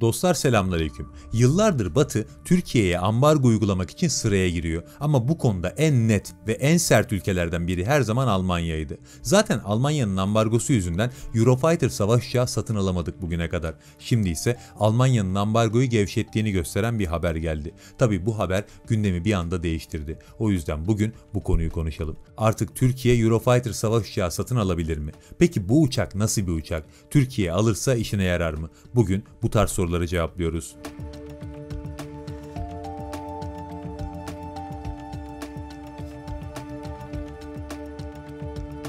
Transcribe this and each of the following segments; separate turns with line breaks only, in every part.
Dostlar selamünaleyküm. Yıllardır Batı Türkiye'ye ambargo uygulamak için sıraya giriyor ama bu konuda en net ve en sert ülkelerden biri her zaman Almanya'ydı. Zaten Almanya'nın ambargosu yüzünden Eurofighter savaş uçağı satın alamadık bugüne kadar. Şimdi ise Almanya'nın ambargoyu gevşettiğini gösteren bir haber geldi. Tabi bu haber gündemi bir anda değiştirdi. O yüzden bugün bu konuyu konuşalım. Artık Türkiye Eurofighter savaş uçağı satın alabilir mi? Peki bu uçak nasıl bir uçak? Türkiye alırsa işine yarar mı? Bugün bu tarz soru soruları cevaplıyoruz.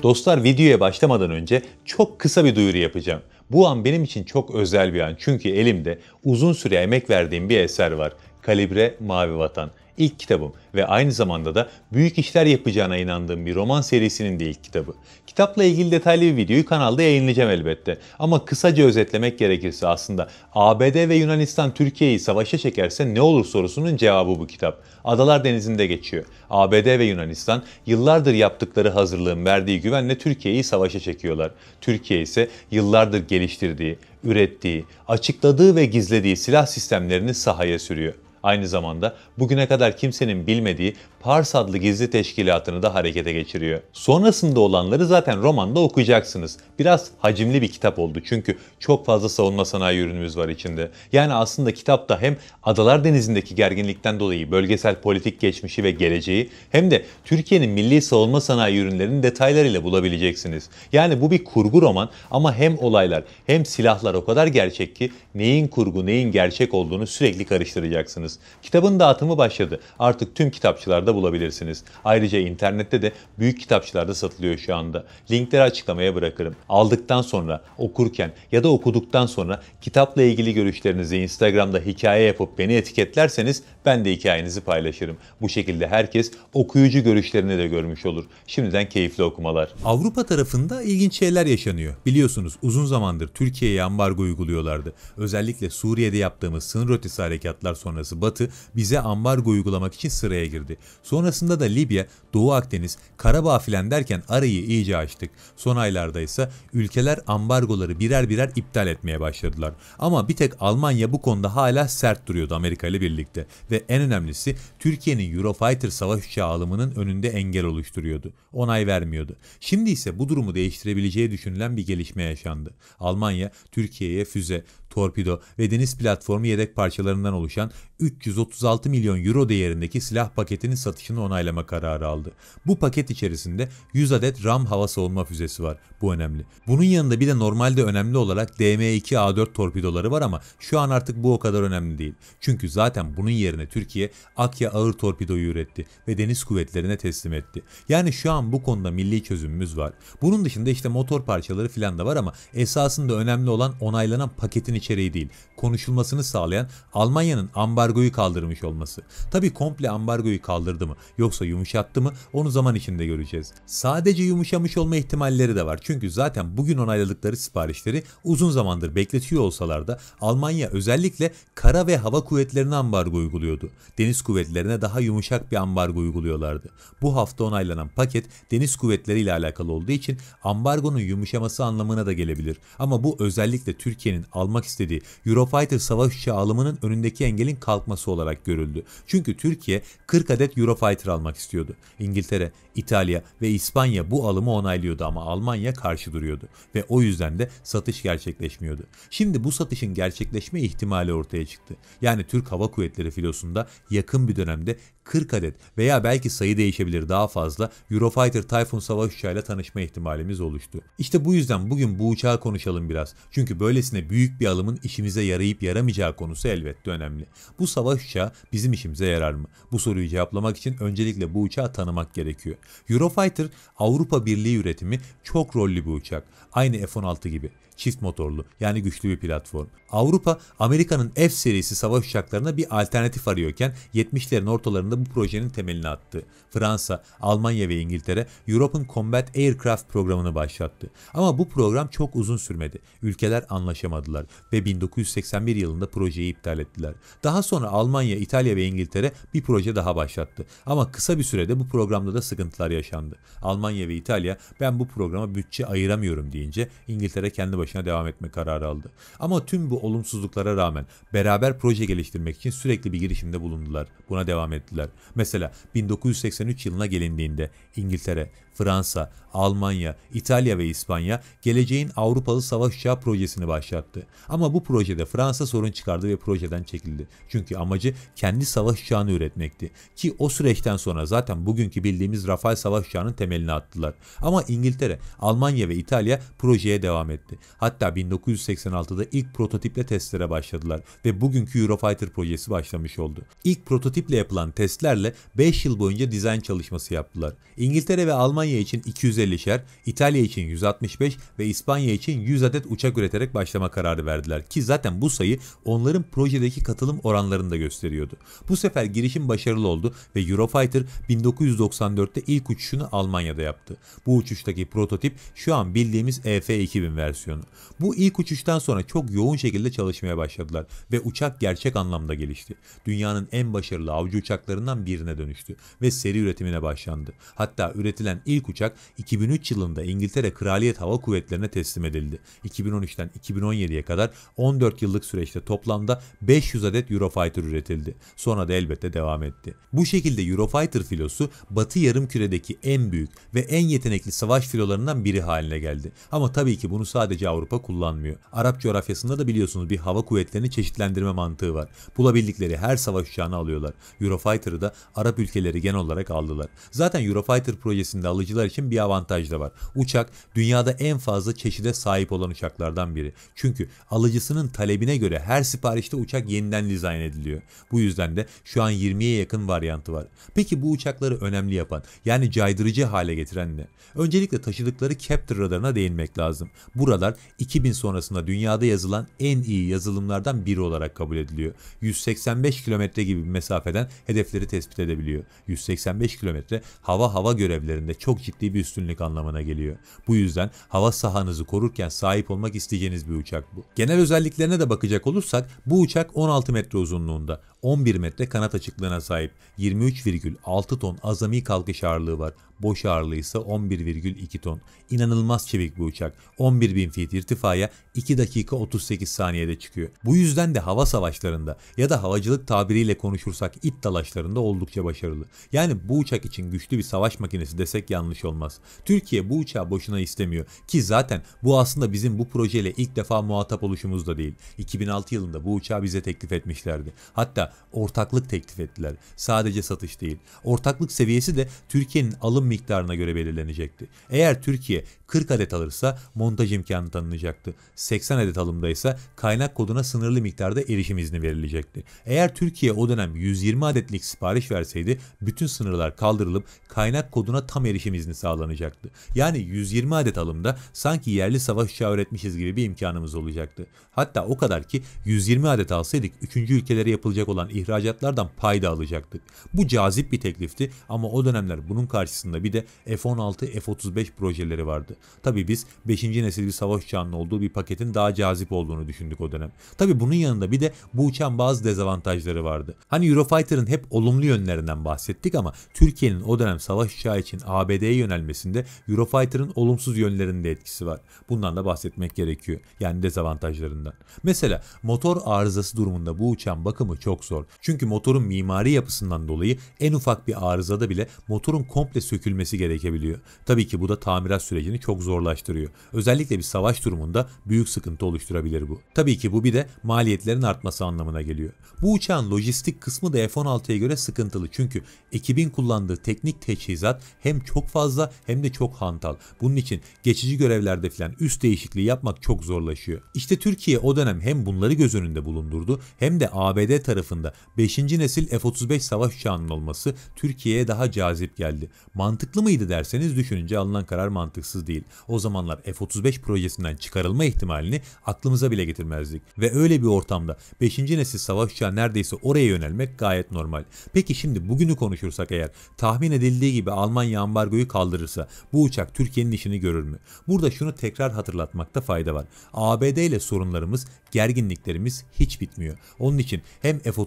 Dostlar videoya başlamadan önce çok kısa bir duyuru yapacağım. Bu an benim için çok özel bir an çünkü elimde uzun süre emek verdiğim bir eser var. Kalibre Mavi Vatan. İlk kitabım ve aynı zamanda da büyük işler yapacağına inandığım bir roman serisinin de ilk kitabı. Kitapla ilgili detaylı bir videoyu kanalda yayınlayacağım elbette. Ama kısaca özetlemek gerekirse aslında ABD ve Yunanistan Türkiye'yi savaşa çekerse ne olur sorusunun cevabı bu kitap. Adalar Denizi'nde geçiyor. ABD ve Yunanistan yıllardır yaptıkları hazırlığın verdiği güvenle Türkiye'yi savaşa çekiyorlar. Türkiye ise yıllardır geliştirdiği, ürettiği, açıkladığı ve gizlediği silah sistemlerini sahaya sürüyor aynı zamanda bugüne kadar kimsenin bilmediği Pars adlı gizli teşkilatını da harekete geçiriyor. Sonrasında olanları zaten romanda okuyacaksınız. Biraz hacimli bir kitap oldu çünkü çok fazla savunma sanayi ürünümüz var içinde. Yani aslında kitapta hem Adalar Denizi'ndeki gerginlikten dolayı bölgesel politik geçmişi ve geleceği hem de Türkiye'nin milli savunma sanayi ürünlerinin detaylarıyla bulabileceksiniz. Yani bu bir kurgu roman ama hem olaylar hem silahlar o kadar gerçek ki neyin kurgu neyin gerçek olduğunu sürekli karıştıracaksınız bulabilirsiniz. Kitabın dağıtımı başladı. Artık tüm kitapçılarda bulabilirsiniz. Ayrıca internette de büyük kitapçılarda satılıyor şu anda. Linkleri açıklamaya bırakırım. Aldıktan sonra, okurken ya da okuduktan sonra kitapla ilgili görüşlerinizi Instagram'da hikaye yapıp beni etiketlerseniz ben de hikayenizi paylaşırım. Bu şekilde herkes okuyucu görüşlerini de görmüş olur. Şimdiden keyifli okumalar. Avrupa tarafında ilginç şeyler yaşanıyor. Biliyorsunuz uzun zamandır Türkiye'ye ambargo uyguluyorlardı. Özellikle Suriye'de yaptığımız sınır ötesi harekatlar sonrası Batı bize ambargo uygulamak için sıraya girdi. Sonrasında da Libya Doğu Akdeniz, Karabağ filan derken arayı iyice açtık. Son aylarda ise ülkeler ambargoları birer birer iptal etmeye başladılar. Ama bir tek Almanya bu konuda hala sert duruyordu Amerika ile birlikte. Ve en önemlisi Türkiye'nin Eurofighter savaş uçağı alımının önünde engel oluşturuyordu. Onay vermiyordu. Şimdi ise bu durumu değiştirebileceği düşünülen bir gelişme yaşandı. Almanya, Türkiye'ye füze, torpido ve deniz platformu yedek parçalarından oluşan 336 milyon euro değerindeki silah paketinin satışını onaylama kararı aldı kullanıldı. Bu paket içerisinde 100 adet RAM hava savunma füzesi var. Bu önemli. Bunun yanında bir de normalde önemli olarak DM-2A4 torpidoları var ama şu an artık bu o kadar önemli değil. Çünkü zaten bunun yerine Türkiye Akya ağır torpidoyu üretti ve deniz kuvvetlerine teslim etti. Yani şu an bu konuda milli çözümümüz var. Bunun dışında işte motor parçaları filan da var ama esasında önemli olan onaylanan paketin içeriği değil. Konuşulmasını sağlayan Almanya'nın ambargoyu kaldırmış olması. Tabi komple ambargoyu kaldırdı mı yoksa yumuşattı mı onu zaman içinde göreceğiz. Sadece yumuşamış olma ihtimalleri de var. Çünkü zaten bugün onayladıkları siparişleri uzun zamandır bekletiyor olsalar da Almanya özellikle kara ve hava kuvvetlerine ambargo uyguluyordu. Deniz kuvvetlerine daha yumuşak bir ambargo uyguluyorlardı. Bu hafta onaylanan paket deniz kuvvetleriyle alakalı olduğu için ambargonun yumuşaması anlamına da gelebilir. Ama bu özellikle Türkiye'nin almak istediği Eurofighter savaş uçağı alımının önündeki engelin kalkması olarak görüldü. Çünkü Türkiye 40 adet Eurofighter almak istiyordu. İngiltere, İtalya ve İspanya bu alımı onaylıyordu ama Almanya karşı duruyordu ve o yüzden de satış gerçekleşmiyordu. Şimdi bu satışın gerçekleşme ihtimali ortaya çıktı. Yani Türk Hava Kuvvetleri filosunda yakın bir dönemde 40 adet veya belki sayı değişebilir daha fazla Eurofighter Typhoon savaş uçağıyla tanışma ihtimalimiz oluştu. İşte bu yüzden bugün bu uçağı konuşalım biraz. Çünkü böylesine büyük bir alımın işimize yarayıp yaramayacağı konusu elbette önemli. Bu savaş uçağı bizim işimize yarar mı? Bu soruyu cevaplamak için öncelikle bu uçağı tanı tanımak gerekiyor. Eurofighter Avrupa Birliği üretimi çok rollü bir uçak. Aynı F-16 gibi çift motorlu yani güçlü bir platform. Avrupa, Amerika'nın F serisi savaş uçaklarına bir alternatif arıyorken 70'lerin ortalarında bu projenin temelini attı. Fransa, Almanya ve İngiltere European Combat Aircraft programını başlattı. Ama bu program çok uzun sürmedi. Ülkeler anlaşamadılar ve 1981 yılında projeyi iptal ettiler. Daha sonra Almanya, İtalya ve İngiltere bir proje daha başlattı. Ama kısa bir sürede bu programda da sıkıntılar yaşandı. Almanya ve İtalya ben bu programa bütçe ayıramıyorum deyince İngiltere kendi başına başına devam etme kararı aldı. Ama tüm bu olumsuzluklara rağmen beraber proje geliştirmek için sürekli bir girişimde bulundular. Buna devam ettiler. Mesela 1983 yılına gelindiğinde İngiltere, Fransa, Almanya, İtalya ve İspanya geleceğin Avrupalı savaş uçağı projesini başlattı. Ama bu projede Fransa sorun çıkardı ve projeden çekildi. Çünkü amacı kendi savaş uçağını üretmekti. Ki o süreçten sonra zaten bugünkü bildiğimiz Rafael savaş uçağının temelini attılar. Ama İngiltere, Almanya ve İtalya projeye devam etti. Hatta 1986'da ilk prototiple testlere başladılar ve bugünkü Eurofighter projesi başlamış oldu. İlk prototiple yapılan testlerle 5 yıl boyunca dizayn çalışması yaptılar. İngiltere ve Almanya için 250'şer, İtalya için 165 ve İspanya için 100 adet uçak üreterek başlama kararı verdiler ki zaten bu sayı onların projedeki katılım oranlarını da gösteriyordu. Bu sefer girişim başarılı oldu ve Eurofighter 1994'te ilk uçuşunu Almanya'da yaptı. Bu uçuştaki prototip şu an bildiğimiz EF-2000 versiyonu. Bu ilk uçuştan sonra çok yoğun şekilde çalışmaya başladılar ve uçak gerçek anlamda gelişti. Dünyanın en başarılı avcı uçaklarından birine dönüştü ve seri üretimine başlandı. Hatta üretilen ilk uçak 2003 yılında İngiltere Kraliyet Hava Kuvvetleri'ne teslim edildi. 2013'ten 2017'ye kadar 14 yıllık süreçte toplamda 500 adet Eurofighter üretildi. Sonra da elbette devam etti. Bu şekilde Eurofighter filosu Batı yarımküredeki en büyük ve en yetenekli savaş filolarından biri haline geldi. Ama tabii ki bunu sadece Avrupa kullanmıyor. Arap coğrafyasında da biliyorsunuz bir hava kuvvetlerini çeşitlendirme mantığı var. Bulabildikleri her savaş uçağını alıyorlar. Eurofighter'ı da Arap ülkeleri genel olarak aldılar. Zaten Eurofighter projesinde alıcılar için bir avantaj da var. Uçak dünyada en fazla çeşide sahip olan uçaklardan biri. Çünkü alıcısının talebine göre her siparişte uçak yeniden dizayn ediliyor. Bu yüzden de şu an 20'ye yakın varyantı var. Peki bu uçakları önemli yapan yani caydırıcı hale getiren ne? Öncelikle taşıdıkları Captor radarına değinmek lazım. Bu radar 2000 sonrasında dünyada yazılan en iyi yazılımlardan biri olarak kabul ediliyor. 185 kilometre gibi bir mesafeden hedefleri tespit edebiliyor. 185 kilometre hava hava görevlerinde çok ciddi bir üstünlük anlamına geliyor. Bu yüzden hava sahanızı korurken sahip olmak isteyeceğiniz bir uçak bu. Genel özelliklerine de bakacak olursak bu uçak 16 metre uzunluğunda, 11 metre kanat açıklığına sahip 23,6 ton azami kalkış ağırlığı var. Boş ağırlığı ise 11,2 ton. İnanılmaz çevik bir uçak. 11.000 feet irtifaya 2 dakika 38 saniyede çıkıyor. Bu yüzden de hava savaşlarında ya da havacılık tabiriyle konuşursak it dalaşlarında oldukça başarılı. Yani bu uçak için güçlü bir savaş makinesi desek yanlış olmaz. Türkiye bu uçağı boşuna istemiyor ki zaten bu aslında bizim bu projeyle ilk defa muhatap oluşumuz da değil. 2006 yılında bu uçağı bize teklif etmişlerdi. Hatta ortaklık teklif ettiler. Sadece satış değil. Ortaklık seviyesi de Türkiye'nin alım miktarına göre belirlenecekti. Eğer Türkiye 40 adet alırsa montaj imkanı tanınacaktı. 80 adet alımda ise kaynak koduna sınırlı miktarda erişim izni verilecekti. Eğer Türkiye o dönem 120 adetlik sipariş verseydi bütün sınırlar kaldırılıp kaynak koduna tam erişim izni sağlanacaktı. Yani 120 adet alımda sanki yerli savaş uçağı üretmişiz gibi bir imkanımız olacaktı. Hatta o kadar ki 120 adet alsaydık 3. ülkelere yapılacak olan olan ihracatlardan da alacaktık. Bu cazip bir teklifti ama o dönemler bunun karşısında bir de F-16, F-35 projeleri vardı. Tabi biz 5. nesil bir savaş uçağının olduğu bir paketin daha cazip olduğunu düşündük o dönem. Tabi bunun yanında bir de bu uçağın bazı dezavantajları vardı. Hani Eurofighter'ın hep olumlu yönlerinden bahsettik ama Türkiye'nin o dönem savaş uçağı için ABD'ye yönelmesinde Eurofighter'ın olumsuz yönlerinde etkisi var. Bundan da bahsetmek gerekiyor. Yani dezavantajlarından. Mesela motor arızası durumunda bu uçağın bakımı çok zor zor. Çünkü motorun mimari yapısından dolayı en ufak bir arızada bile motorun komple sökülmesi gerekebiliyor. Tabii ki bu da tamirat sürecini çok zorlaştırıyor. Özellikle bir savaş durumunda büyük sıkıntı oluşturabilir bu. Tabii ki bu bir de maliyetlerin artması anlamına geliyor. Bu uçağın lojistik kısmı da F-16'ya göre sıkıntılı çünkü ekibin kullandığı teknik teçhizat hem çok fazla hem de çok hantal. Bunun için geçici görevlerde filan üst değişikliği yapmak çok zorlaşıyor. İşte Türkiye o dönem hem bunları göz önünde bulundurdu hem de ABD tarafından altında 5. nesil F-35 savaş uçağının olması Türkiye'ye daha cazip geldi. Mantıklı mıydı derseniz düşününce alınan karar mantıksız değil. O zamanlar F-35 projesinden çıkarılma ihtimalini aklımıza bile getirmezdik. Ve öyle bir ortamda 5. nesil savaş uçağı neredeyse oraya yönelmek gayet normal. Peki şimdi bugünü konuşursak eğer tahmin edildiği gibi Almanya ambargoyu kaldırırsa bu uçak Türkiye'nin işini görür mü? Burada şunu tekrar hatırlatmakta fayda var. ABD ile sorunlarımız, gerginliklerimiz hiç bitmiyor. Onun için hem F-35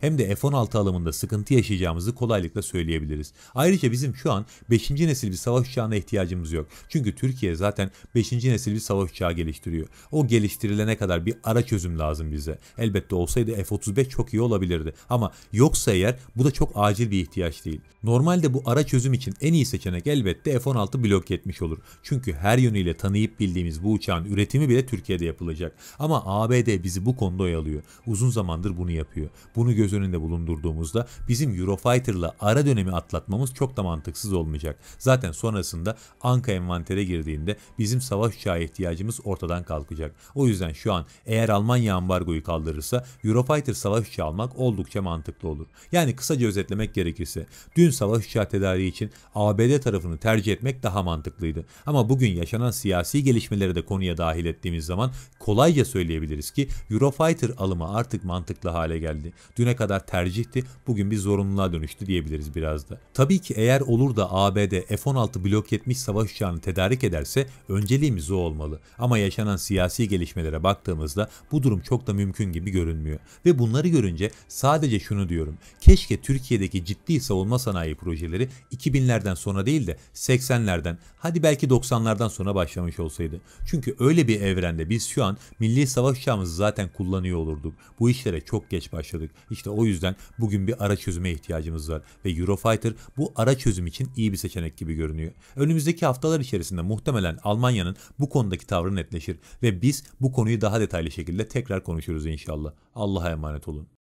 hem de F-16 alımında sıkıntı yaşayacağımızı kolaylıkla söyleyebiliriz. Ayrıca bizim şu an 5. nesil bir savaş uçağına ihtiyacımız yok. Çünkü Türkiye zaten 5. nesil bir savaş uçağı geliştiriyor. O geliştirilene kadar bir ara çözüm lazım bize. Elbette olsaydı F-35 çok iyi olabilirdi. Ama yoksa eğer bu da çok acil bir ihtiyaç değil. Normalde bu ara çözüm için en iyi seçenek elbette F-16 blok yetmiş olur. Çünkü her yönüyle tanıyıp bildiğimiz bu uçağın üretimi bile Türkiye'de yapılacak. Ama ABD bizi bu konuda oyalıyor. Uzun zamandır bunu yapıyor. Bunu göz önünde bulundurduğumuzda bizim Eurofighter'la ara dönemi atlatmamız çok da mantıksız olmayacak. Zaten sonrasında Anka envantere girdiğinde bizim savaş uçağı ihtiyacımız ortadan kalkacak. O yüzden şu an eğer Almanya ambargoyu kaldırırsa Eurofighter savaş uçağı almak oldukça mantıklı olur. Yani kısaca özetlemek gerekirse dün savaş uçağı tedariği için ABD tarafını tercih etmek daha mantıklıydı. Ama bugün yaşanan siyasi gelişmeleri de konuya dahil ettiğimiz zaman kolayca söyleyebiliriz ki Eurofighter alımı artık mantıklı hale geldi edildi. Düne kadar tercihti, bugün bir zorunluluğa dönüştü diyebiliriz biraz da. Tabii ki eğer olur da ABD F-16 blok etmiş savaş uçağını tedarik ederse önceliğimiz o olmalı. Ama yaşanan siyasi gelişmelere baktığımızda bu durum çok da mümkün gibi görünmüyor. Ve bunları görünce sadece şunu diyorum. Keşke Türkiye'deki ciddi savunma sanayi projeleri 2000'lerden sonra değil de 80'lerden hadi belki 90'lardan sonra başlamış olsaydı. Çünkü öyle bir evrende biz şu an milli savaş uçağımızı zaten kullanıyor olurduk. Bu işlere çok geç başladık. İşte o yüzden bugün bir ara çözüme ihtiyacımız var ve Eurofighter bu ara çözüm için iyi bir seçenek gibi görünüyor. Önümüzdeki haftalar içerisinde muhtemelen Almanya'nın bu konudaki tavrı netleşir ve biz bu konuyu daha detaylı şekilde tekrar konuşuruz inşallah. Allah'a emanet olun.